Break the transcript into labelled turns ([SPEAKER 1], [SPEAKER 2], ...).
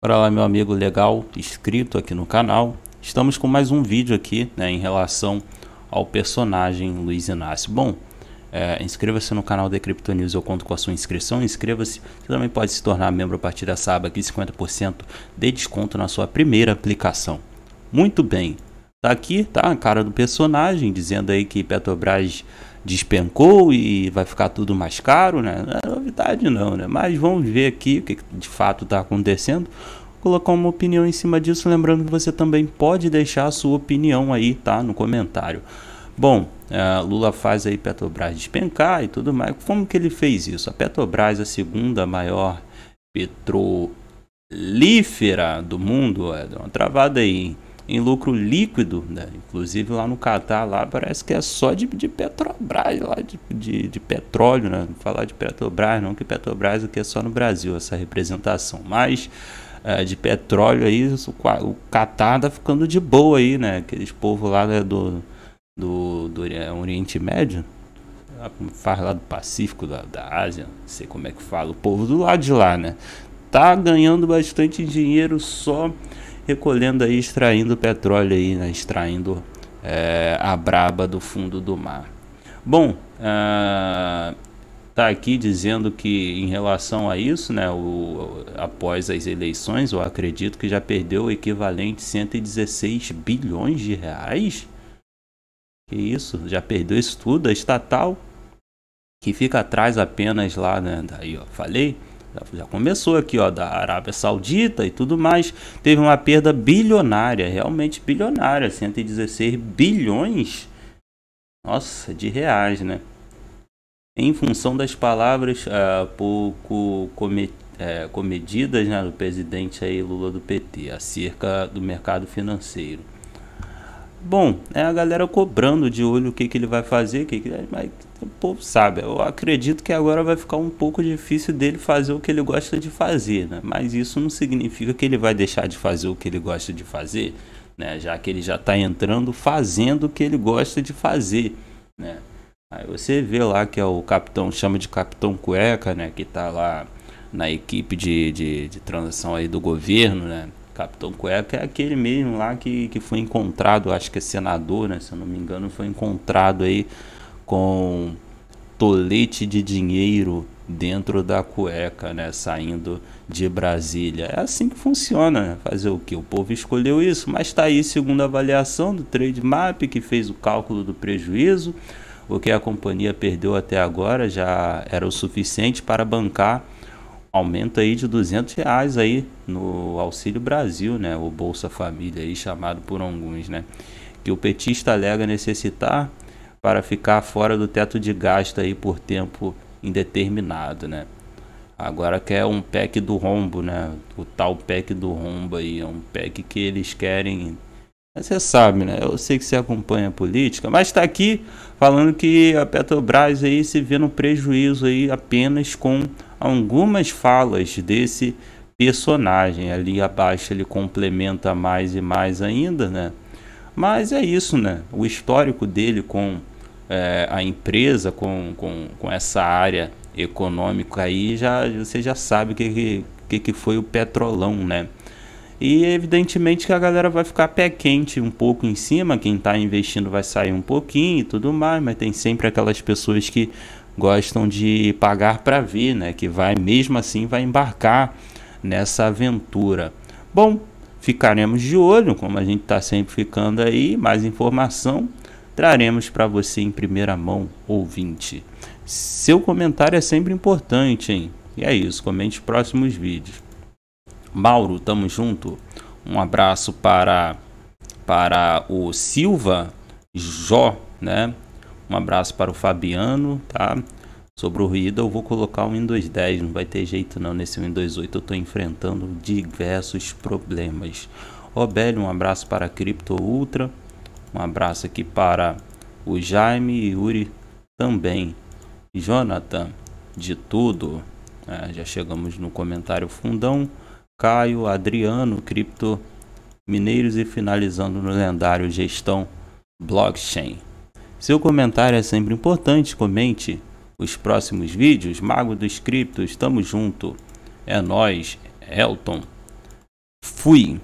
[SPEAKER 1] Olá meu amigo legal, inscrito aqui no canal. Estamos com mais um vídeo aqui né, em relação ao personagem Luiz Inácio. Bom, é, inscreva-se no canal da Crypto News, eu conto com a sua inscrição. Inscreva-se, você também pode se tornar membro a partir dessa aba aqui, 50% de desconto na sua primeira aplicação. Muito bem, tá aqui tá a cara do personagem, dizendo aí que Petrobras despencou e vai ficar tudo mais caro, né? Não é novidade não, né? Mas vamos ver aqui o que de fato está acontecendo. Colocar uma opinião em cima disso, lembrando que você também pode deixar a sua opinião aí, tá? No comentário. Bom, é, Lula faz aí Petrobras despencar e tudo mais. Como que ele fez isso? A Petrobras, a segunda maior petrolífera do mundo, é, deu uma travada aí, em lucro líquido, né? inclusive lá no Catar, lá parece que é só de, de Petrobras, lá de, de, de petróleo, né? Não falar de Petrobras, não que Petrobras aqui é só no Brasil essa representação, mas é, de petróleo aí, o, o Catar tá ficando de boa aí, né? Aqueles povos lá né, do, do, do é, Oriente Médio, faz lá do Pacífico, da, da Ásia, não sei como é que fala, o povo do lado de lá, né? Tá ganhando bastante dinheiro só recolhendo aí, extraindo petróleo aí, né? extraindo é, a braba do fundo do mar. Bom, uh, tá aqui dizendo que em relação a isso, né, o, após as eleições, eu acredito que já perdeu o equivalente 116 bilhões de reais. Que isso, já perdeu isso tudo, a estatal, que fica atrás apenas lá, né, daí ó, falei, já começou aqui, ó, da Arábia Saudita e tudo mais. Teve uma perda bilionária, realmente bilionária, 116 bilhões. Nossa, de reais, né? Em função das palavras uh, pouco comet, uh, eh, comedidas né, do presidente aí Lula do PT acerca do mercado financeiro. Bom, é a galera cobrando de olho o que, que ele vai fazer, que que, é, mas o povo sabe. Eu acredito que agora vai ficar um pouco difícil dele fazer o que ele gosta de fazer, né? Mas isso não significa que ele vai deixar de fazer o que ele gosta de fazer, né? Já que ele já está entrando fazendo o que ele gosta de fazer, né? Aí você vê lá que é o capitão, chama de capitão cueca, né? Que está lá na equipe de, de, de aí do governo, né? Capitão Cueca é aquele mesmo lá que, que foi encontrado, acho que é senador, né? Se eu não me engano, foi encontrado aí com tolete de dinheiro dentro da cueca, né? Saindo de Brasília. É assim que funciona, né? Fazer o que? O povo escolheu isso, mas tá aí, segundo a avaliação do Trade Map, que fez o cálculo do prejuízo, o que a companhia perdeu até agora já era o suficiente para bancar aumento aí de 200 reais aí no Auxílio Brasil, né, o Bolsa Família aí chamado por alguns, né, que o petista alega necessitar para ficar fora do teto de gasto aí por tempo indeterminado, né. Agora quer é um PEC do rombo, né, o tal PEC do rombo aí, é um PEC que eles querem mas você sabe, né? Eu sei que você acompanha a política, mas está aqui falando que a Petrobras aí se vê no prejuízo aí apenas com algumas falas desse personagem. Ali abaixo ele complementa mais e mais ainda, né? Mas é isso, né? O histórico dele com é, a empresa, com, com, com essa área econômica aí, já, você já sabe o que, que, que foi o petrolão, né? E evidentemente que a galera vai ficar pé quente um pouco em cima, quem está investindo vai sair um pouquinho e tudo mais, mas tem sempre aquelas pessoas que gostam de pagar para ver, né? Que vai mesmo assim vai embarcar nessa aventura. Bom, ficaremos de olho, como a gente está sempre ficando aí, mais informação traremos para você em primeira mão, ouvinte. Seu comentário é sempre importante, hein? E é isso, comente os próximos vídeos. Mauro, tamo junto. Um abraço para para o Silva Jó, né? Um abraço para o Fabiano, tá? Sobre o ruído eu vou colocar o Windows 10, não vai ter jeito não, nesse Windows 8 eu estou enfrentando diversos problemas. Robélio, um abraço para a Crypto Ultra, um abraço aqui para o Jaime e Yuri também. Jonathan, de tudo, é, já chegamos no comentário fundão. Caio, Adriano, Cripto Mineiros e finalizando no lendário Gestão Blockchain. Seu comentário é sempre importante, comente os próximos vídeos. Mago dos Criptos, tamo junto. É nós, Elton. Fui.